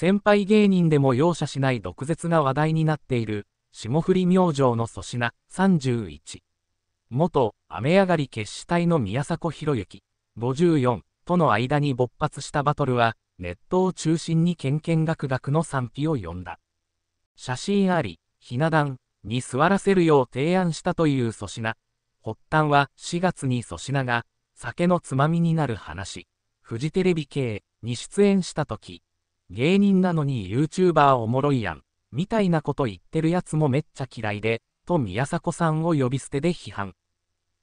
先輩芸人でも容赦しない毒舌が話題になっている、霜降り明星の粗品、31。元、雨上がり決死隊の宮迫博之、54との間に勃発したバトルは、ネットを中心にケンケンガクガクの賛否を呼んだ。写真あり、ひな壇に座らせるよう提案したという粗品。発端は4月に粗品が、酒のつまみになる話、フジテレビ系に出演した時。芸人なのに YouTuber おもろいやん、みたいなこと言ってるやつもめっちゃ嫌いで、と宮迫さんを呼び捨てで批判。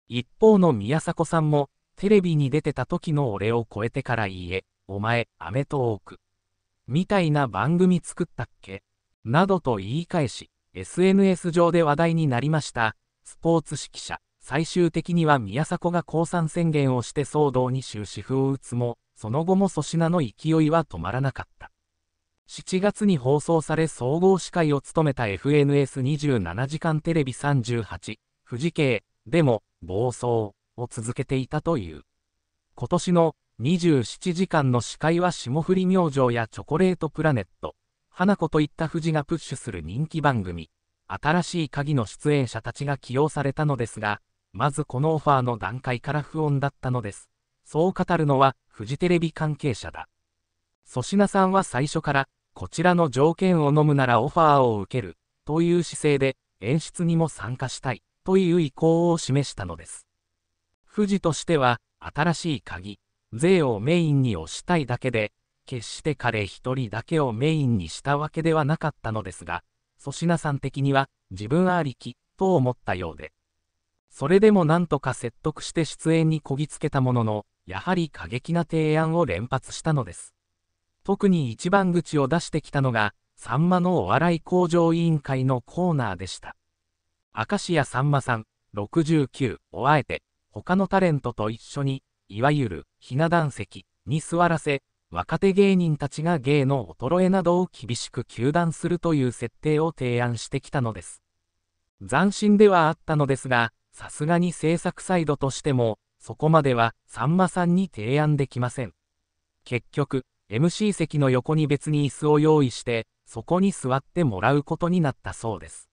一方の宮迫さんも、テレビに出てた時の俺を超えてから言え、お前、アメトーーク。みたいな番組作ったっけなどと言い返し、SNS 上で話題になりました。スポーツ指揮者、最終的には宮迫が降参宣言をして騒動に終止符を打つも、その後も粗品の勢いは止まらなかった。7月に放送され総合司会を務めた FNS27 時間テレビ38、富士系、でも、暴走を続けていたという。今年の27時間の司会は霜降り明星やチョコレートプラネット、花子といった富士がプッシュする人気番組、新しい鍵の出演者たちが起用されたのですが、まずこのオファーの段階から不穏だったのです。そう語るのは、フジテレビ関係者だ。粗品さんは最初から、こちらの条件を飲むならオファーを受ける、という姿勢で、演出にも参加したい、という意向を示したのです。富士としては、新しい鍵、税をメインに推したいだけで、決して彼一人だけをメインにしたわけではなかったのですが、粗品さん的には、自分ありき、と思ったようで。それでもなんとか説得して出演にこぎつけたものの、やはり過激な提案を連発したのです。特に一番口を出してきたのが、さんまのお笑い向上委員会のコーナーでした。明石家さんまさん、69をあえて、他のタレントと一緒に、いわゆるひな壇席に座らせ、若手芸人たちが芸の衰えなどを厳しく糾弾するという設定を提案してきたのです。斬新ではあったのですが、さすがに制作サイドとしても、そこまではさんまさんに提案できません。結局、MC 席の横に別に椅子を用意して、そこに座ってもらうことになったそうです。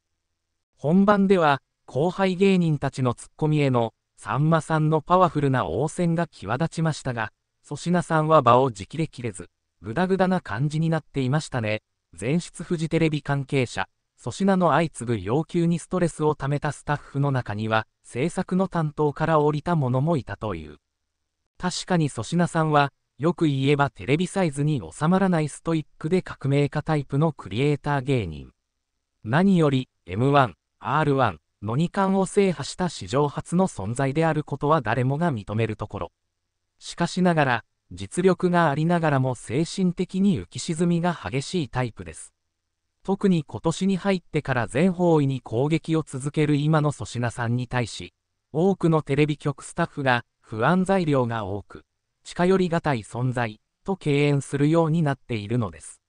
本番では、後輩芸人たちのツッコミへの、さんまさんのパワフルな応戦が際立ちましたが、粗品さんは場を直れ切れず、ぐだぐだな感じになっていましたね。前室フジテレビ関係者、粗品の相次ぐ要求にストレスをためたスタッフの中には、制作の担当から降りた者もいたという。確かに粗品さんは、よく言えばテレビサイズに収まらないストイックで革命家タイプのクリエイター芸人。何より M1、R1 の2冠を制覇した史上初の存在であることは誰もが認めるところ。しかしながら、実力がありながらも精神的に浮き沈みが激しいタイプです。特に今年に入ってから全方位に攻撃を続ける今の粗品さんに対し、多くのテレビ局スタッフが不安材料が多く、近寄りがたい存在と敬遠するようになっているのです。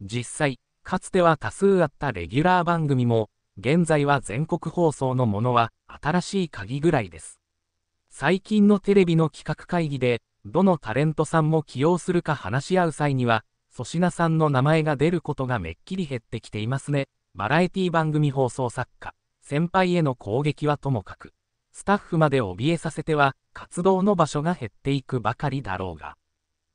実際、かつては多数あったレギュラー番組も、現在は全国放送のものは新しい鍵ぐらいです。最近のテレビの企画会議で、どのタレントさんも起用するか話し合う際には、粗品さんの名前が出ることがめっきり減ってきていますね。バラエティ番組放送作家、先輩への攻撃はともかく、スタッフまで怯えさせては、活動の場所が減っていくばかりだろうが